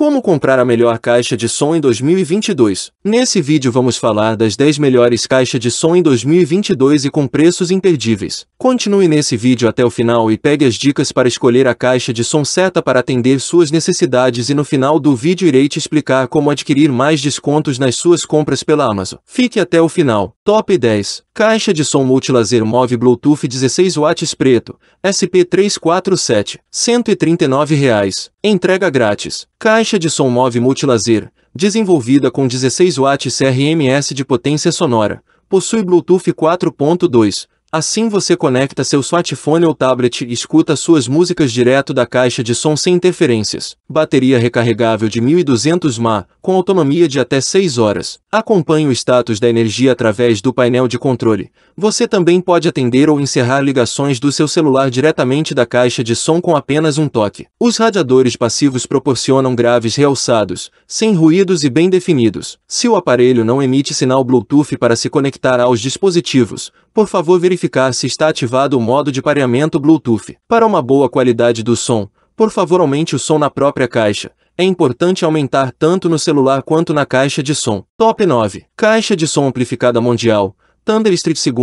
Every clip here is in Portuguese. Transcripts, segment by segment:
Como comprar a melhor caixa de som em 2022? Nesse vídeo vamos falar das 10 melhores caixas de som em 2022 e com preços imperdíveis. Continue nesse vídeo até o final e pegue as dicas para escolher a caixa de som certa para atender suas necessidades e no final do vídeo irei te explicar como adquirir mais descontos nas suas compras pela Amazon. Fique até o final. Top 10. Caixa de som multilaser Move Bluetooth 16 watts preto, SP347, R$ 139. Reais. Entrega grátis. Caixa de som Move Multilaser, desenvolvida com 16 watts RMS de potência sonora, possui Bluetooth 4.2, Assim você conecta seu smartphone ou tablet e escuta suas músicas direto da caixa de som sem interferências. Bateria recarregável de 1200 mAh, com autonomia de até 6 horas. Acompanhe o status da energia através do painel de controle. Você também pode atender ou encerrar ligações do seu celular diretamente da caixa de som com apenas um toque. Os radiadores passivos proporcionam graves realçados, sem ruídos e bem definidos. Se o aparelho não emite sinal Bluetooth para se conectar aos dispositivos, por favor verificar se está ativado o modo de pareamento Bluetooth. Para uma boa qualidade do som, por favor aumente o som na própria caixa. É importante aumentar tanto no celular quanto na caixa de som. Top 9. Caixa de som amplificada mundial. Thunder Street 2.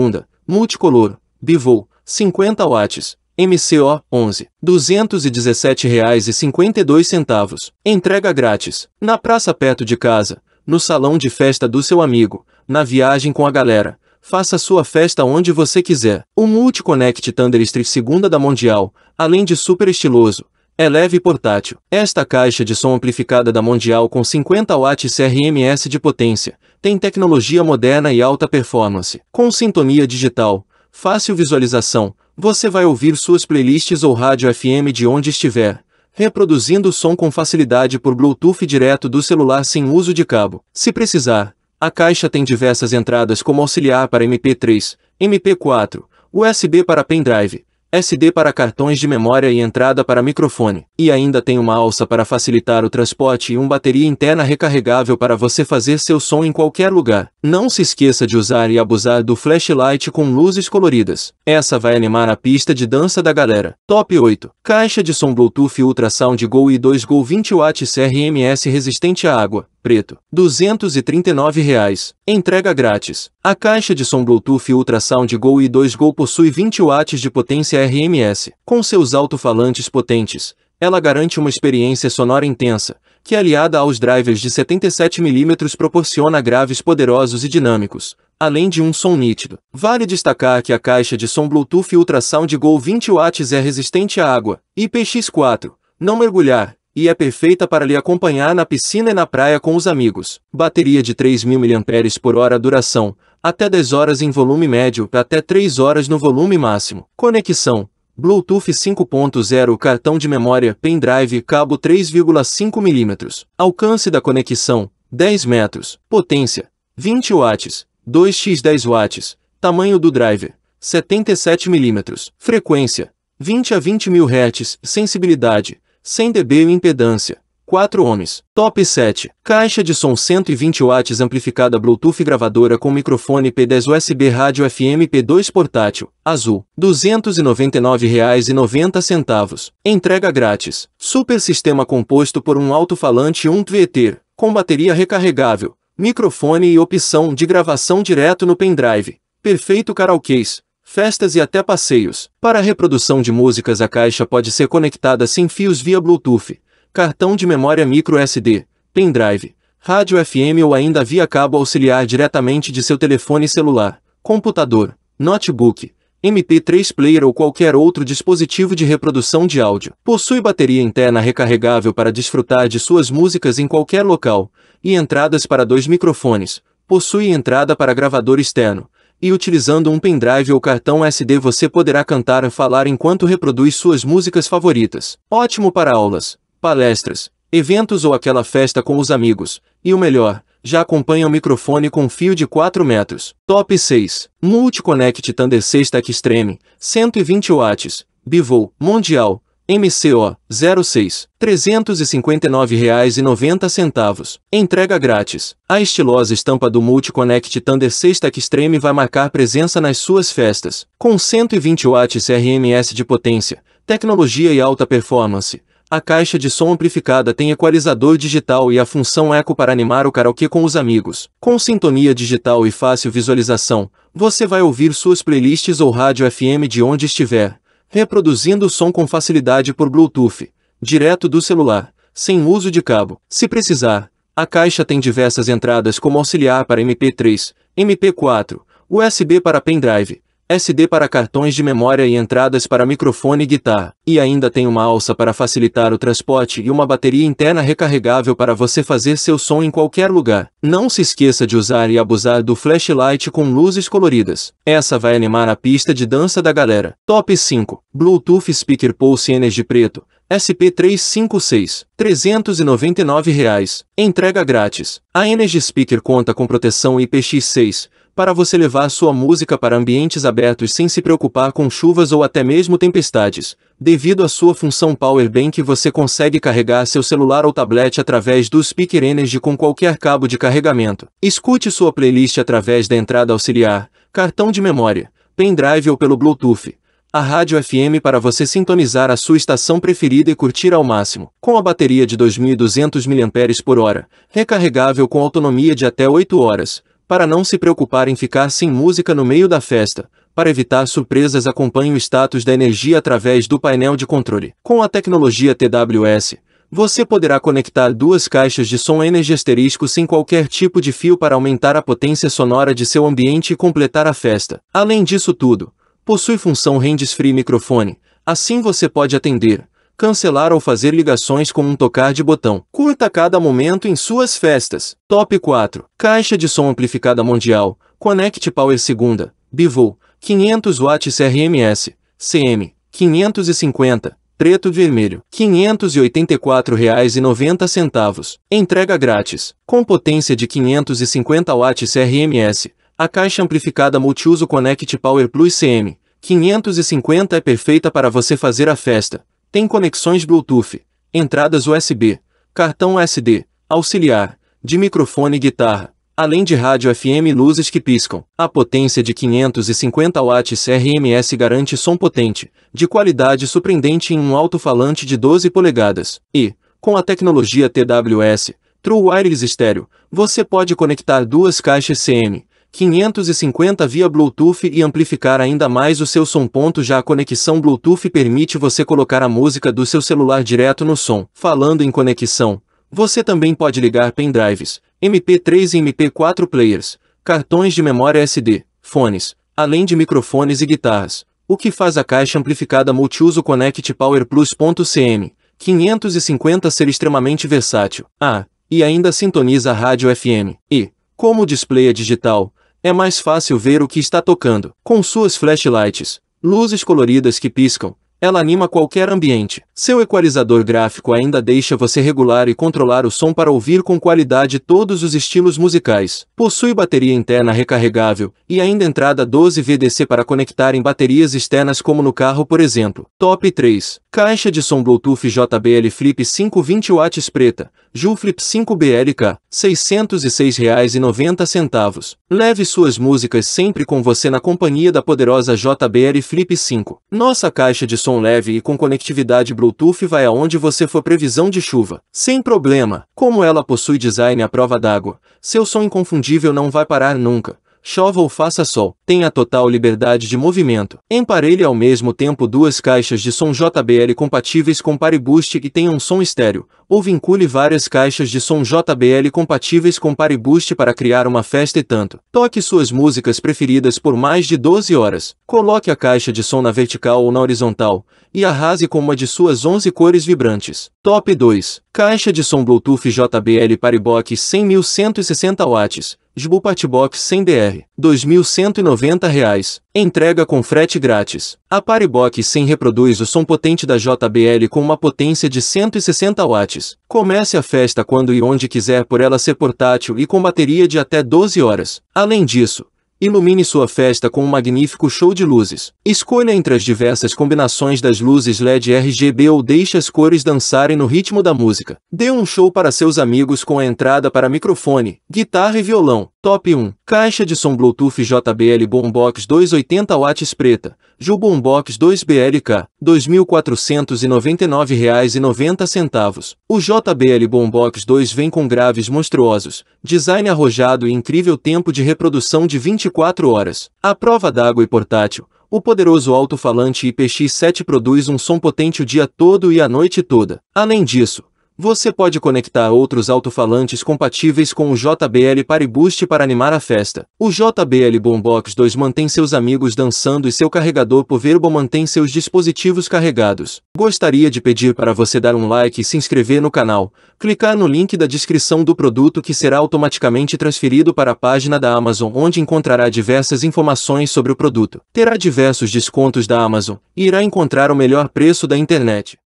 Multicolor. Bivou. 50 watts. MCO 11, R$ 217,52. Entrega grátis. Na praça perto de casa, no salão de festa do seu amigo, na viagem com a galera Faça sua festa onde você quiser. O Multiconnect Thunderstrip segunda da Mundial, além de super estiloso, é leve e portátil. Esta caixa de som amplificada da Mundial com 50 watts CRMS de potência, tem tecnologia moderna e alta performance. Com sintonia digital, fácil visualização, você vai ouvir suas playlists ou rádio FM de onde estiver, reproduzindo o som com facilidade por Bluetooth direto do celular sem uso de cabo. Se precisar, a caixa tem diversas entradas como auxiliar para MP3, MP4, USB para pendrive, SD para cartões de memória e entrada para microfone, e ainda tem uma alça para facilitar o transporte e uma bateria interna recarregável para você fazer seu som em qualquer lugar. Não se esqueça de usar e abusar do flashlight com luzes coloridas. Essa vai animar a pista de dança da galera. Top 8. Caixa de som Bluetooth Ultrasound Go e 2 Go 20W CRMS resistente à água preto, R$ 239,00. Entrega grátis. A caixa de som Bluetooth Ultrasound Go e 2 Go possui 20 watts de potência RMS. Com seus alto-falantes potentes, ela garante uma experiência sonora intensa, que aliada aos drivers de 77mm proporciona graves poderosos e dinâmicos, além de um som nítido. Vale destacar que a caixa de som Bluetooth Ultrasound Go 20 watts é resistente à água, IPX4, não mergulhar, e é perfeita para lhe acompanhar na piscina e na praia com os amigos. Bateria de 3.000 mAh duração, até 10 horas em volume médio, até 3 horas no volume máximo. Conexão Bluetooth 5.0 Cartão de memória pendrive cabo 3,5 mm Alcance da conexão 10 metros Potência 20 watts 2x 10 watts Tamanho do driver 77 mm Frequência 20 a 20 mil Hz Sensibilidade 100 dB impedância. 4 ohms. Top 7. Caixa de som 120 watts amplificada Bluetooth gravadora com microfone P10 USB rádio FM P2 portátil. Azul. R$ 299,90. Entrega grátis. Super sistema composto por um alto-falante 1 tweeter, com bateria recarregável, microfone e opção de gravação direto no pendrive. Perfeito karaokês festas e até passeios. Para a reprodução de músicas, a caixa pode ser conectada sem fios via Bluetooth, cartão de memória micro SD, pendrive, rádio FM ou ainda via cabo auxiliar diretamente de seu telefone celular, computador, notebook, MP3 player ou qualquer outro dispositivo de reprodução de áudio. Possui bateria interna recarregável para desfrutar de suas músicas em qualquer local, e entradas para dois microfones. Possui entrada para gravador externo, e utilizando um pendrive ou cartão SD você poderá cantar e falar enquanto reproduz suas músicas favoritas. Ótimo para aulas, palestras, eventos ou aquela festa com os amigos. E o melhor, já acompanha o microfone com fio de 4 metros. Top 6. Multiconnect Thunder 6 Tech Extreme, 120 watts, Bivou, Mundial, MCO 06 359 R$ 359,90. Entrega grátis. A estilosa estampa do Multiconnect Thunder 6 Tech Extreme vai marcar presença nas suas festas. Com 120 watts RMS de potência, tecnologia e alta performance, a caixa de som amplificada tem equalizador digital e a função eco para animar o karaokê com os amigos. Com sintonia digital e fácil visualização, você vai ouvir suas playlists ou rádio FM de onde estiver reproduzindo o som com facilidade por Bluetooth, direto do celular, sem uso de cabo. Se precisar, a caixa tem diversas entradas como auxiliar para MP3, MP4, USB para pendrive, SD para cartões de memória e entradas para microfone e guitarra, e ainda tem uma alça para facilitar o transporte e uma bateria interna recarregável para você fazer seu som em qualquer lugar. Não se esqueça de usar e abusar do flashlight com luzes coloridas. Essa vai animar a pista de dança da galera. Top 5. Bluetooth Speaker Pulse Energy Preto. SP356, R$ 399. Reais. Entrega grátis. A Energy Speaker conta com proteção IPX6, para você levar sua música para ambientes abertos sem se preocupar com chuvas ou até mesmo tempestades. Devido à sua função Power Bank, você consegue carregar seu celular ou tablet através do Speaker Energy com qualquer cabo de carregamento. Escute sua playlist através da entrada auxiliar, cartão de memória, pendrive ou pelo Bluetooth a rádio FM para você sintonizar a sua estação preferida e curtir ao máximo. Com a bateria de 2.200 mAh, recarregável com autonomia de até 8 horas, para não se preocupar em ficar sem música no meio da festa. Para evitar surpresas, acompanhe o status da energia através do painel de controle. Com a tecnologia TWS, você poderá conectar duas caixas de som energiasterisco sem qualquer tipo de fio para aumentar a potência sonora de seu ambiente e completar a festa. Além disso tudo, possui função Hands Free Microfone, assim você pode atender, cancelar ou fazer ligações com um tocar de botão. Curta cada momento em suas festas. Top 4. Caixa de som amplificada mundial. Connect Power segunda. Bivou. 500 watts RMS. CM. 550. Preto e vermelho. R$ 584,90. Entrega grátis. Com potência de 550 watts RMS. A caixa amplificada multiuso Connect Power Plus CM. 550 é perfeita para você fazer a festa, tem conexões Bluetooth, entradas USB, cartão SD, auxiliar, de microfone e guitarra, além de rádio FM e luzes que piscam. A potência de 550 watts RMS garante som potente, de qualidade surpreendente em um alto-falante de 12 polegadas. E, com a tecnologia TWS, True Wireless Stereo, você pode conectar duas caixas CM, 550 via Bluetooth e amplificar ainda mais o seu som. Já a conexão Bluetooth permite você colocar a música do seu celular direto no som. Falando em conexão, você também pode ligar pendrives, MP3 e MP4 players, cartões de memória SD, fones, além de microfones e guitarras, o que faz a caixa amplificada multiuso Connect Power Plus.cm 550 ser extremamente versátil. Ah, e ainda sintoniza a rádio FM e como o display é digital, é mais fácil ver o que está tocando. Com suas flashlights, luzes coloridas que piscam, ela anima qualquer ambiente. Seu equalizador gráfico ainda deixa você regular e controlar o som para ouvir com qualidade todos os estilos musicais. Possui bateria interna recarregável e ainda entrada 12 VDC para conectar em baterias externas como no carro, por exemplo. Top 3. Caixa de som Bluetooth JBL Flip 5 20 watts preta, Flip 5BLK, R$ 606,90. Leve suas músicas sempre com você na companhia da poderosa JBL Flip 5. Nossa caixa de som leve e com conectividade Bluetooth vai aonde você for previsão de chuva, sem problema. Como ela possui design à prova d'água, seu som inconfundível não vai parar nunca chova ou faça sol, tem a total liberdade de movimento. Emparelhe ao mesmo tempo duas caixas de som JBL compatíveis com Pariboost que tenham som estéreo, ou vincule várias caixas de som JBL compatíveis com Pariboost para criar uma festa e tanto. Toque suas músicas preferidas por mais de 12 horas. Coloque a caixa de som na vertical ou na horizontal e arrase com uma de suas 11 cores vibrantes. Top 2. Caixa de som Bluetooth JBL Paribox 100.160 watts. Jbu Patbox 100 DR, R$ 2.190. Entrega com frete grátis. A Paribox 100 reproduz o som potente da JBL com uma potência de 160 watts. Comece a festa quando e onde quiser por ela ser portátil e com bateria de até 12 horas. Além disso, Ilumine sua festa com um magnífico show de luzes. Escolha entre as diversas combinações das luzes LED RGB ou deixe as cores dançarem no ritmo da música. Dê um show para seus amigos com a entrada para microfone, guitarra e violão. Top 1. Caixa de som Bluetooth JBL Boombox 280 watts preta, Ju Boombox 2BLK, R$ 2.499,90. O JBL Boombox 2 vem com graves monstruosos, design arrojado e incrível tempo de reprodução de 24 horas. A prova d'água e portátil, o poderoso alto-falante IPX7 produz um som potente o dia todo e a noite toda. Além disso, você pode conectar outros alto-falantes compatíveis com o JBL boost para animar a festa. O JBL Boombox 2 mantém seus amigos dançando e seu carregador Poverbo mantém seus dispositivos carregados. Gostaria de pedir para você dar um like e se inscrever no canal, clicar no link da descrição do produto que será automaticamente transferido para a página da Amazon onde encontrará diversas informações sobre o produto. Terá diversos descontos da Amazon e irá encontrar o melhor preço da internet.